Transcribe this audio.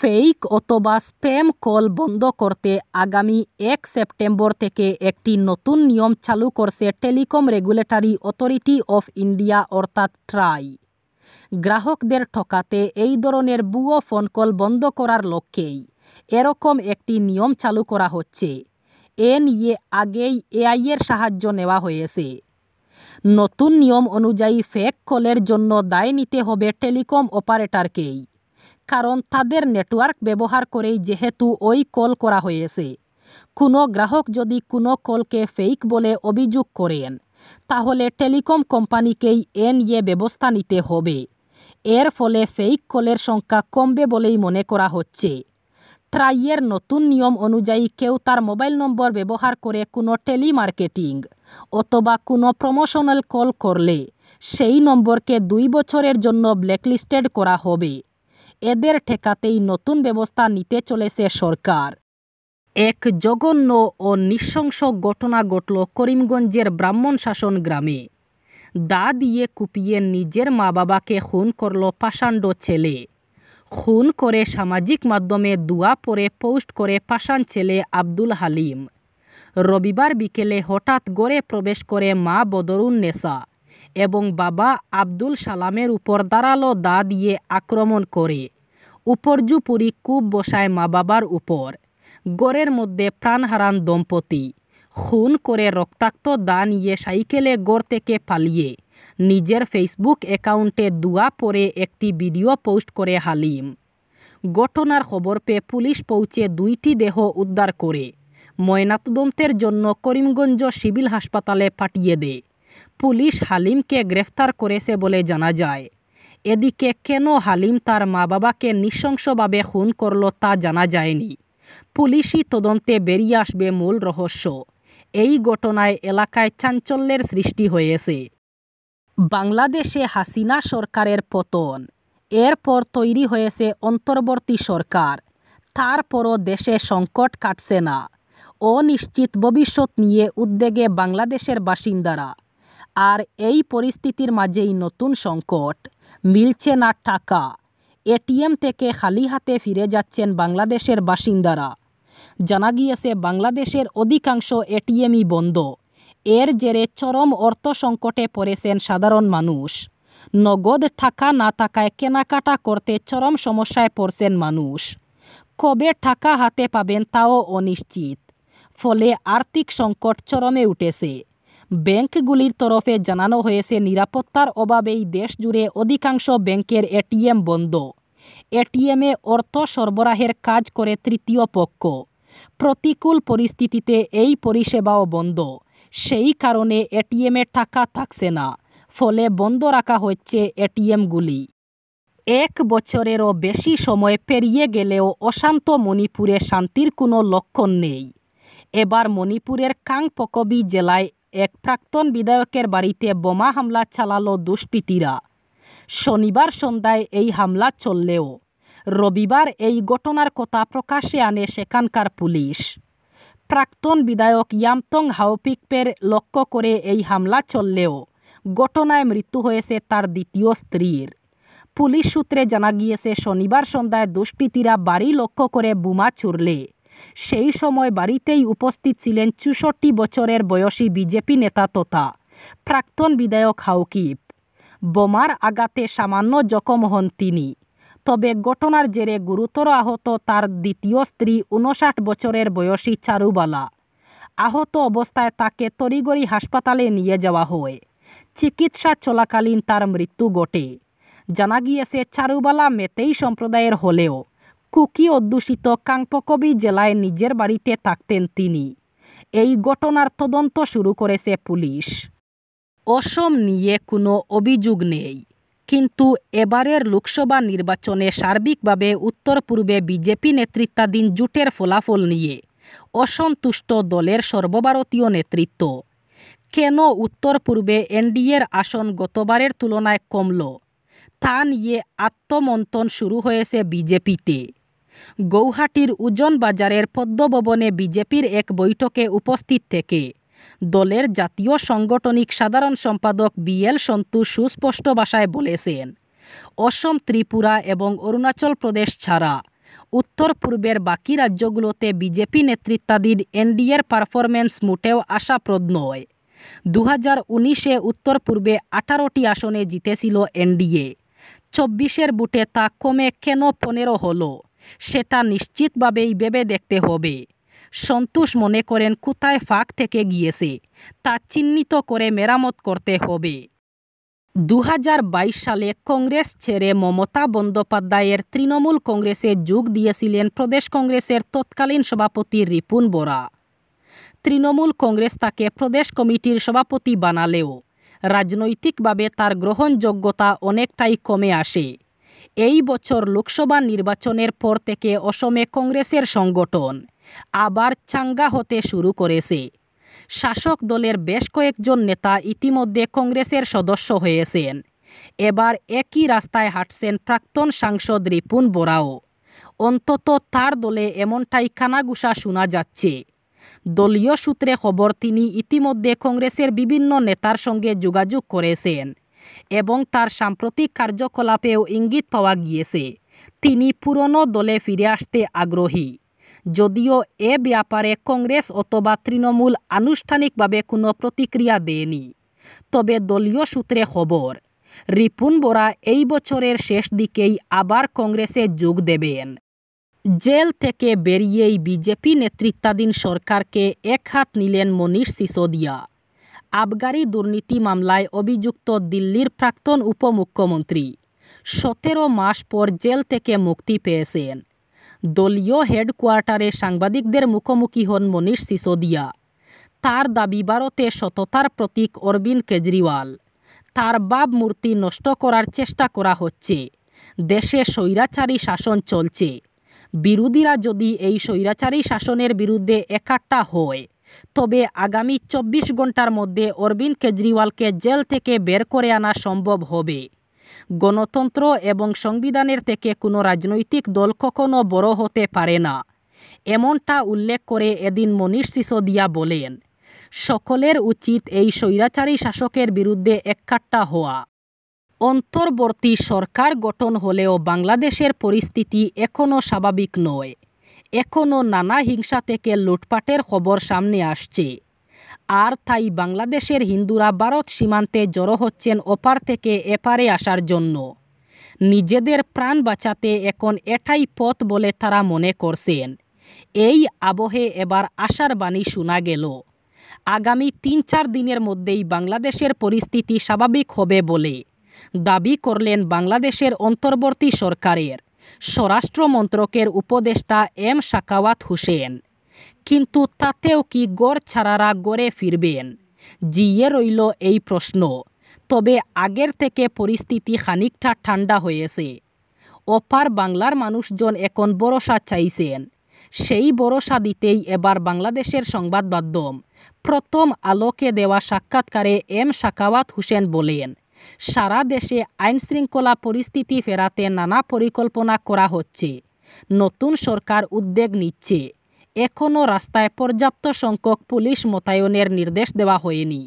fake অথবা spam call বন্ধ করতে আগামী এক সেপ্টেম্বর থেকে একটি নতুন নিয়ম চালু করছে telecom regulatory authority of India অর্থাৎ ট্রাই গ্রাহকদের ঠকাতে এই ধরনের বুয়ো ফোন কল বন্ধ করার লক্ষ্যেই এরকম একটি নিয়ম চালু করা হচ্ছে এ নিয়ে আগেই এআইয়ের সাহায্য নেওয়া হয়েছে নতুন নিয়ম অনুযায়ী ফেক কলের জন্য দায় নিতে হবে টেলিকম অপারেটরকেই কারণ তাদের নেটওয়ার্ক ব্যবহার করেই যেহেতু ওই কল করা হয়েছে কোনো গ্রাহক যদি কোনো কলকে ফেক বলে অভিযোগ করেন তাহলে টেলিকম কোম্পানিকেই এ নিয়ে ব্যবস্থা নিতে হবে এর ফলে ফেক কলের সংখ্যা কমবে বলেই মনে করা হচ্ছে ট্রাইয়ের নতুন নিয়ম অনুযায়ী কেউ তার মোবাইল নম্বর ব্যবহার করে কোনো টেলিমার্কেটিং অথবা কোনো প্রমোশনাল কল করলে সেই নম্বরকে দুই বছরের জন্য ব্ল্যাকলিস্টেড করা হবে এদের ঠেকাতেই নতুন ব্যবস্থা নিতে চলেছে সরকার এক জঘন্য ও নৃশংস ঘটনা ঘটল করিমগঞ্জের ব্রাহ্মণ শাসন গ্রামে দা দিয়ে কুপিয়ে নিজের মা বাবাকে খুন করল পাষাণ্ড ছেলে খুন করে সামাজিক মাধ্যমে দুয়া পরে পোস্ট করে পাষাণ ছেলে আব্দুল হালিম রবিবার বিকেলে হঠাৎ গড়ে প্রবেশ করে মা বদরুন নেশা এবং বাবা আব্দুল সালামের উপর দাঁড়ালো দা দিয়ে আক্রমণ করে উপর্যুপুরি কূপ বসায় মা বাবার উপর গড়ের মধ্যে প্রাণ হারান দম্পতি খুন করে রক্তাক্ত দা নিয়ে সাইকেলে গড় থেকে পালিয়ে নিজের ফেসবুক অ্যাকাউন্টে দুয়া পরে একটি ভিডিও পোস্ট করে হালিম ঘটনার খবর পেয়ে পুলিশ পৌঁছে দুইটি দেহ উদ্ধার করে ময়নাতদন্তের জন্য করিমগঞ্জ সিভিল হাসপাতালে পাঠিয়ে দেয় পুলিশ হালিমকে গ্রেফতার করেছে বলে জানা যায় এদিকে কেন হালিম তার মা বাবাকে নৃশংসভাবে খুন করল তা জানা যায়নি পুলিশি তদন্তে বেরিয়ে আসবে মূল রহস্য এই ঘটনায় এলাকায় চাঞ্চল্যের সৃষ্টি হয়েছে বাংলাদেশে হাসিনা সরকারের পতন এরপর তৈরি হয়েছে অন্তর্বর্তী সরকার তারপরও দেশে সংকট কাটছে না অনিশ্চিত ভবিষ্যৎ নিয়ে উদ্বেগে বাংলাদেশের বাসিন্দারা আর এই পরিস্থিতির মাঝেই নতুন সংকট মিলছে না টাকা এটিএম থেকে খালি হাতে ফিরে যাচ্ছেন বাংলাদেশের বাসিন্দারা জানা গিয়েছে বাংলাদেশের অধিকাংশ এটিএমই বন্ধ এর জেরে চরম অর্থ সংকটে পড়েছেন সাধারণ মানুষ নগদ টাকা না থাকায় কেনাকাটা করতে চরম সমস্যায় পড়ছেন মানুষ কবে টাকা হাতে পাবেন তাও অনিশ্চিত ফলে আর্থিক সংকট চরমে উঠেছে ব্যাংকগুলির তরফে জানানো হয়েছে নিরাপত্তার অভাবেই দেশ জুড়ে অধিকাংশ ব্যাংকের এটিএম বন্ধ এটিএমে অর্থ সরবরাহের কাজ করে তৃতীয় পক্ষ প্রতিকূল পরিস্থিতিতে এই পরিষেবাও বন্ধ সেই কারণে এটিএমে টাকা থাকছে না ফলে বন্ধ রাখা হচ্ছে এটিএমগুলি এক বছরেরও বেশি সময় পেরিয়ে গেলেও অশান্ত মণিপুরে শান্তির কোনো লক্ষণ নেই এবার মণিপুরের কাংপকবি জেলায় এক প্রাক্তন বিধায়কের বাড়িতে বোমা হামলা চালালো দুষ্কৃতীরা শনিবার সন্ধ্যায় এই হামলা চললেও রবিবার এই ঘটনার কথা প্রকাশে আনে সেখানকার পুলিশ প্রাক্তন বিধায়ক ইয়ামতং হাওপিকপের লক্ষ্য করে এই হামলা চললেও ঘটনায় মৃত্যু হয়েছে তার দ্বিতীয় স্ত্রীর পুলিশ সূত্রে জানা গিয়েছে শনিবার সন্ধ্যায় দুষ্কৃতীরা বাড়ি লক্ষ্য করে বোমা ছুড়লে সেই সময় বাড়িতেই উপস্থিত ছিলেন চুষট্টি বছরের বয়সী বিজেপি নেতা তথা প্রাক্তন বিধায়ক হাউকিপ বোমার আঘাতে সামান্য জখম হন তিনি তবে ঘটনার জেরে গুরুতর আহত তার দ্বিতীয় স্ত্রী উনষাট বছরের বয়সী চারুবালা আহত অবস্থায় তাকে তড়িগড়ি হাসপাতালে নিয়ে যাওয়া হয় চিকিৎসা চলাকালীন তার মৃত্যু ঘটে জানা গিয়েছে চারুবালা মেতেই সম্প্রদায়ের হলেও কুকি অধ্যুষিত কাংপকবি জেলায় নিজের বাড়িতে থাকতেন তিনি এই ঘটনার তদন্ত শুরু করেছে পুলিশ অসম নিয়ে কোনো অভিযোগ নেই কিন্তু এবারের লোকসভা নির্বাচনে সার্বিকভাবে উত্তর পূর্বে বিজেপি নেতৃত্বাধীন জোটের ফলাফল নিয়ে অসন্তুষ্ট দলের সর্বভারতীয় নেতৃত্ব কেন উত্তর পূর্বে এনডিএর আসন গতবারের তুলনায় কমল তা নিয়ে আত্মমন্থন শুরু হয়েছে বিজেপিতে গৌহাটির উজন বাজারের পদ্মভবনে বিজেপির এক বৈঠকে উপস্থিত থেকে দলের জাতীয় সাংগঠনিক সাধারণ সম্পাদক বিএল সন্তু সুস্পষ্ট ভাষায় বলেছেন অসম ত্রিপুরা এবং অরুণাচল প্রদেশ ছাড়া উত্তর পূর্বের বাকি রাজ্যগুলোতে বিজেপি নেতৃত্বাধীন এনডিএর পারফরমেন্স মোটেও আশাপ্রদ নয় দু হাজার উনিশে উত্তর পূর্বে আঠারোটি আসনে জিতেছিল এনডিএ চব্বিশের বুটে তা কমে কেন পনেরো হলো সেটা নিশ্চিতভাবেই ভেবে দেখতে হবে সন্তোষ মনে করেন কোথায় ফাঁক থেকে গিয়েছে তা চিহ্নিত করে মেরামত করতে হবে দু সালে কংগ্রেস ছেড়ে মমতা বন্দ্যোপাধ্যায়ের তৃণমূল কংগ্রেসে যোগ দিয়েছিলেন প্রদেশ কংগ্রেসের তৎকালীন সভাপতি রিপুন বোরা তৃণমূল কংগ্রেস তাকে প্রদেশ কমিটির সভাপতি বানালেও রাজনৈতিকভাবে তার গ্রহণযোগ্যতা অনেকটাই কমে আসে এই বছর লোকসভা নির্বাচনের পর থেকে অসমে কংগ্রেসের সংগঠন আবার চাঙ্গা হতে শুরু করেছে শাসক দলের বেশ কয়েকজন নেতা ইতিমধ্যে কংগ্রেসের সদস্য হয়েছেন এবার একই রাস্তায় হাঁটছেন প্রাক্তন সাংসদ রিপুন বোরাও অন্তত তার দলে এমনটাই খানাগুসা শোনা যাচ্ছে দলীয় সূত্রে খবর তিনি ইতিমধ্যে কংগ্রেসের বিভিন্ন নেতার সঙ্গে যোগাযোগ করেছেন এবং তার সাম্প্রতিক কার্যকলাপেও ইঙ্গিত পাওয়া গিয়েছে তিনি পুরনো দলে ফিরে আসতে আগ্রহী যদিও এ ব্যাপারে কংগ্রেস অথবা তৃণমূল আনুষ্ঠানিকভাবে কোনো প্রতিক্রিয়া দেয়নি তবে দলীয় সূত্রে খবর রিপুন বোরা এই বছরের শেষ দিকেই আবার কংগ্রেসে যোগ দেবেন জেল থেকে বেরিয়েই বিজেপি নেতৃত্বাধীন সরকারকে এক হাত নিলেন মনীষ সিসোদিয়া আবগারি দুর্নীতি মামলায় অভিযুক্ত দিল্লির প্রাক্তন উপমুখ্যমন্ত্রী সতেরো মাস পর জেল থেকে মুক্তি পেয়েছেন দলীয় হেডকোয়ার্টারে সাংবাদিকদের মুখোমুখি হন মনীষ সিসোদিয়া তার দাবি ভারতে সততার প্রতীক অরবিন্দ কেজরিওয়াল তার বাব মূর্তি নষ্ট করার চেষ্টা করা হচ্ছে দেশে স্বৈরাচারী শাসন চলছে বিরোধীরা যদি এই স্বৈরাচারী শাসনের বিরুদ্ধে একাট্টা হয় তবে আগামী চব্বিশ ঘন্টার মধ্যে অরবিন্দ কেজরিওয়ালকে জেল থেকে বের করে আনা সম্ভব হবে গণতন্ত্র এবং সংবিধানের থেকে কোনো রাজনৈতিক দল কখনো বড় হতে পারে না এমনটা উল্লেখ করে এদিন মনীষ সিসোদিয়া বলেন সকলের উচিত এই স্বৈরাচারী শাসকের বিরুদ্ধে একাট্টা হওয়া অন্তর্বর্তী সরকার গঠন হলেও বাংলাদেশের পরিস্থিতি এখনও স্বাভাবিক নয় এখনও নানা হিংসা থেকে লুটপাটের খবর সামনে আসছে আর তাই বাংলাদেশের হিন্দুরা ভারত সীমান্তে জড়ো হচ্ছেন ওপার থেকে এপারে আসার জন্য নিজেদের প্রাণ বাঁচাতে এখন এটাই পথ বলে তারা মনে করছেন এই আবহে এবার আশার বাণী শোনা গেল আগামী তিন চার দিনের মধ্যেই বাংলাদেশের পরিস্থিতি স্বাভাবিক হবে বলে দাবি করলেন বাংলাদেশের অন্তর্বর্তী সরকারের স্বরাষ্ট্র মন্ত্রকের উপদেষ্টা এম শাকাওয়াত হুসেন কিন্তু তাতেও কি গড় ছাড়ারা গড়ে ফিরবেন জিয়ে রইল এই প্রশ্ন তবে আগের থেকে পরিস্থিতি খানিকটা ঠান্ডা হয়েছে অপার বাংলার মানুষজন এখন ভরসা চাইছেন সেই ভরসা দিতেই এবার বাংলাদেশের সংবাদ মাধ্যম প্রথম আলোকে দেওয়া সাক্ষাৎকারে এম শাকাওয়াত হুসেন বলেন সারা দেশে আইনশৃঙ্খলা পরিস্থিতি ফেরাতে নানা পরিকল্পনা করা হচ্ছে নতুন সরকার উদ্যোগ নিচ্ছে এখনও রাস্তায় পর্যাপ্ত সংখ্যক পুলিশ মোতায়েনের নির্দেশ দেওয়া হয়নি